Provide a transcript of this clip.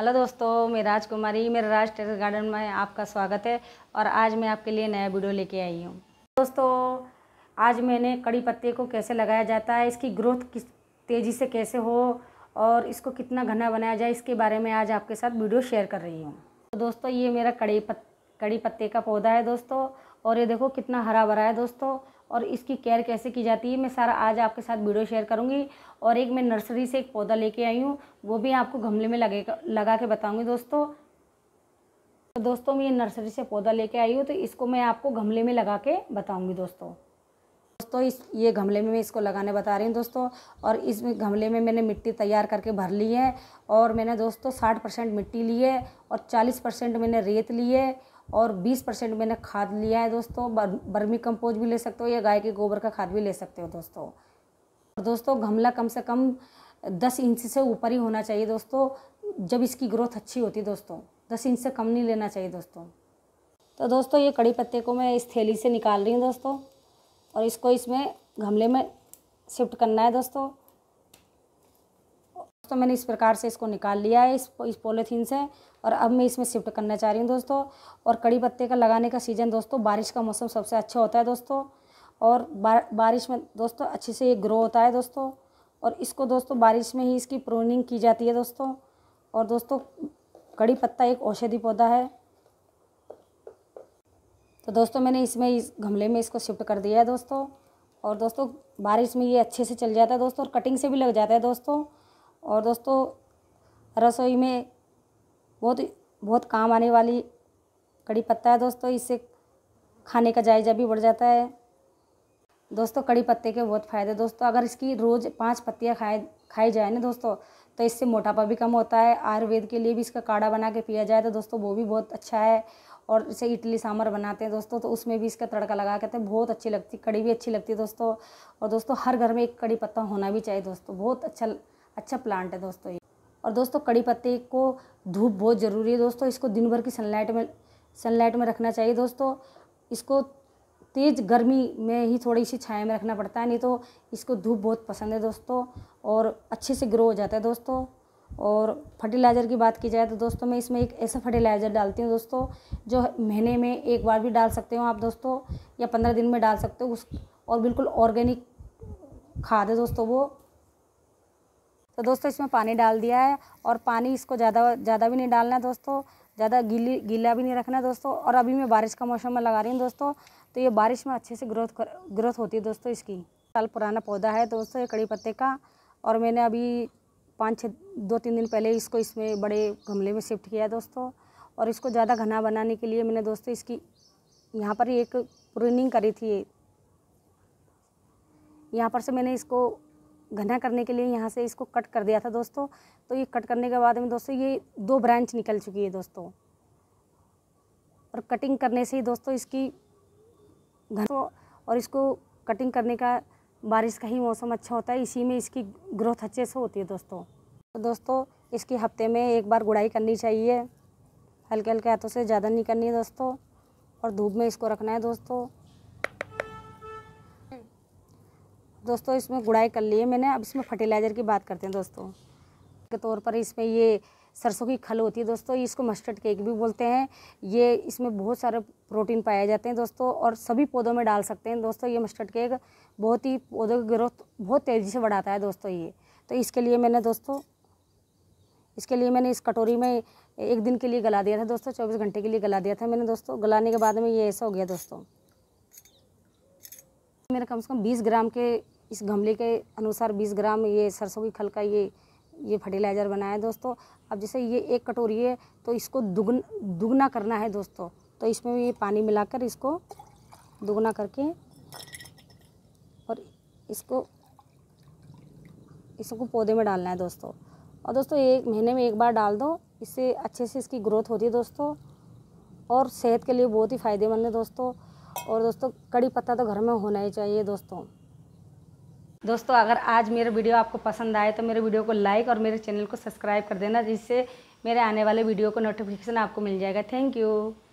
hello दोस्तों मैं राजकुमारी मेरा राज टेरिस गार्डन में आपका स्वागत है और आज मैं आपके लिए नया वीडियो लेके आई हूँ दोस्तों आज मैंने कड़ी पत्ते को कैसे लगाया जाता है इसकी ग्रोथ किस तेज़ी से कैसे हो और इसको कितना घना बनाया जाए इसके बारे में आज आपके साथ वीडियो शेयर कर रही हूँ तो दोस्तों ये मेरा कड़ी पत् कड़ी पत्ते का पौधा है दोस्तों और ये देखो कितना हरा भरा है दोस्तों और इसकी केयर कैसे की जाती है मैं सारा आज आपके साथ वीडियो शेयर करूँगी और एक मैं नर्सरी से एक पौधा लेके आई हूँ वो भी आपको गमले में लगे लगा के बताऊँगी दोस्तों तो दोस्तों मैं ये नर्सरी से पौधा लेके आई हूँ तो इसको मैं आपको गमले में लगा के बताऊँगी दोस्तों दोस्तों इस ये गमले में मैं इसको लगाने बता रही हूँ दोस्तों और इस गमले में मैंने मिट्टी तैयार करके भर ली है और मैंने दोस्तों साठ परसेंट मिट्टी ली है और चालीस परसेंट मैंने रेत ली है और 20 परसेंट मैंने खाद लिया है दोस्तों बर्मी कंपोज भी ले सकते हो या गाय के गोबर का खाद भी ले सकते हो दोस्तों और दोस्तों गमला कम से कम दस इंच से ऊपर ही होना चाहिए दोस्तों जब इसकी ग्रोथ अच्छी होती है दोस्तों दस इंच से कम नहीं लेना चाहिए दोस्तों तो दोस्तों ये कड़ी पत्ते को मैं इस थैली से निकाल रही हूँ दोस्तों और इसको इसमें गमले में शिफ्ट करना है दोस्तों दोस्तों मैंने इस प्रकार से इसको निकाल लिया है इस इस पॉलीथीन से और अब मैं इसमें शिफ्ट करना चाह रही हूँ दोस्तों और कड़ी पत्ते का लगाने का सीज़न दोस्तों बारिश का मौसम सबसे अच्छा होता है दोस्तों और बारिश में दोस्तों अच्छे से ये ग्रो होता है दोस्तों और इसको दोस्तों बारिश में ही इसकी प्रोनिंग की जाती है दोस्तों और दोस्तों कड़ी पत्ता एक औषधि पौधा है तो दोस्तों मैंने इसमें इस गमले में इसको शिफ्ट कर दिया है दोस्तों और दोस्तों बारिश में ये अच्छे से चल जाता है दोस्तों और कटिंग से भी लग जाता है दोस्तों और दोस्तों रसोई में बहुत बहुत काम आने वाली कड़ी पत्ता है दोस्तों इससे खाने का जायजा भी बढ़ जाता है दोस्तों कड़ी पत्ते के बहुत फ़ायदे दोस्तों अगर इसकी रोज़ पाँच पत्तियाँ खाए खाई जाए ना दोस्तों तो इससे मोटापा भी कम होता है आयुर्वेद के लिए भी इसका काढ़ा बना के पिया जाए तो दोस्तों वो भी बहुत अच्छा है और इसे इडली सांभर बनाते हैं दोस्तों तो उसमें भी इसका तड़का लगा कहते हैं तो बहुत अच्छी लगती कड़ी भी अच्छी लगती है दोस्तों और दोस्तों हर घर में एक कड़ी पत्ता होना भी चाहिए दोस्तों बहुत अच्छा अच्छा प्लांट है दोस्तों ये और दोस्तों कड़ी पत्ते को धूप बहुत ज़रूरी है दोस्तों इसको दिन भर की सनलाइट में सनलाइट में रखना चाहिए दोस्तों इसको तेज़ गर्मी में ही थोड़ी सी छाया में रखना पड़ता है नहीं तो इसको धूप बहुत पसंद है दोस्तों और अच्छे से ग्रो हो जाता है दोस्तों और फर्टिलाइज़र की बात की जाए तो दोस्तों मैं इसमें एक ऐसा फर्टिलाइज़र डालती हूँ दोस्तों जो महीने में एक बार भी डाल सकते हो आप दोस्तों या पंद्रह दिन में डाल सकते हो उस और बिल्कुल ऑर्गेनिक खाद है दोस्तों वो तो दोस्तों इसमें पानी डाल दिया है और पानी इसको ज़्यादा ज़्यादा भी नहीं डालना है दोस्तों ज़्यादा गीली गीला भी नहीं रखना दोस्तों और अभी मैं बारिश का मौसम में लगा रही हूँ दोस्तों तो ये बारिश में अच्छे से ग्रोथ कर ग्रोथ होती है दोस्तों इसकी साल पुराना पौधा है दोस्तों ये कड़ी पत्ते का और मैंने अभी पाँच छः दो तीन दिन पहले इसको इसमें बड़े गमले में शिफ्ट किया दोस्तों और इसको ज़्यादा घना बनाने के लिए मैंने दोस्तों इसकी यहाँ पर एक प्रूनिंग करी थी यहाँ पर से मैंने इसको घना करने के लिए यहाँ से इसको कट कर दिया था दोस्तों तो ये कट करने के बाद में दोस्तों ये दो ब्रांच निकल चुकी है दोस्तों और कटिंग करने से ही दोस्तों इसकी घन तो और इसको कटिंग करने का बारिश का ही मौसम अच्छा होता है इसी में इसकी ग्रोथ अच्छे से होती है दोस्तों तो दोस्तों इसकी हफ्ते में एक बार गुड़ाई करनी चाहिए हल्के हल्के हाथों से ज़्यादा नहीं करनी है दोस्तों और धूप में इसको रखना है दोस्तों दोस्तों इसमें गुड़ाई कर ली है मैंने अब इसमें फर्टिलाइज़र की बात करते हैं दोस्तों के तौर पर इसमें ये सरसों की खल होती है दोस्तों इसको मस्टर्ड केक भी बोलते हैं ये इसमें बहुत सारे प्रोटीन पाए जाते हैं दोस्तों और सभी पौधों में डाल सकते हैं दोस्तों ये मस्टर्ड केक बहुत ही पौधों की ग्रोथ बहुत तेज़ी से बढ़ाता है दोस्तों ये तो इसके लिए मैंने दोस्तों इसके लिए मैंने इस कटोरी में एक दिन के लिए गला दिया था दोस्तों चौबीस घंटे के लिए गला दिया था मैंने दोस्तों गलाने के बाद में ये ऐसा हो गया दोस्तों मेरे कम से कम बीस ग्राम के इस गमले के अनुसार 20 ग्राम ये सरसों की खल का ये ये फर्टिलाइज़र बनाया है दोस्तों अब जैसे ये एक कटोरी है तो इसको दुगन दुगना करना है दोस्तों तो इसमें ये पानी मिलाकर इसको दुगना करके और इसको इसको पौधे में डालना है दोस्तों और दोस्तों एक महीने में एक बार डाल दो इससे अच्छे से इसकी ग्रोथ होती है दोस्तों और सेहत के लिए बहुत ही फ़ायदेमंद है दोस्तों और दोस्तों कड़ी पत्ता तो घर में होना ही चाहिए दोस्तों दोस्तों अगर आज मेरा वीडियो आपको पसंद आए तो मेरे वीडियो को लाइक और मेरे चैनल को सब्सक्राइब कर देना जिससे मेरे आने वाले वीडियो को नोटिफिकेशन आपको मिल जाएगा थैंक यू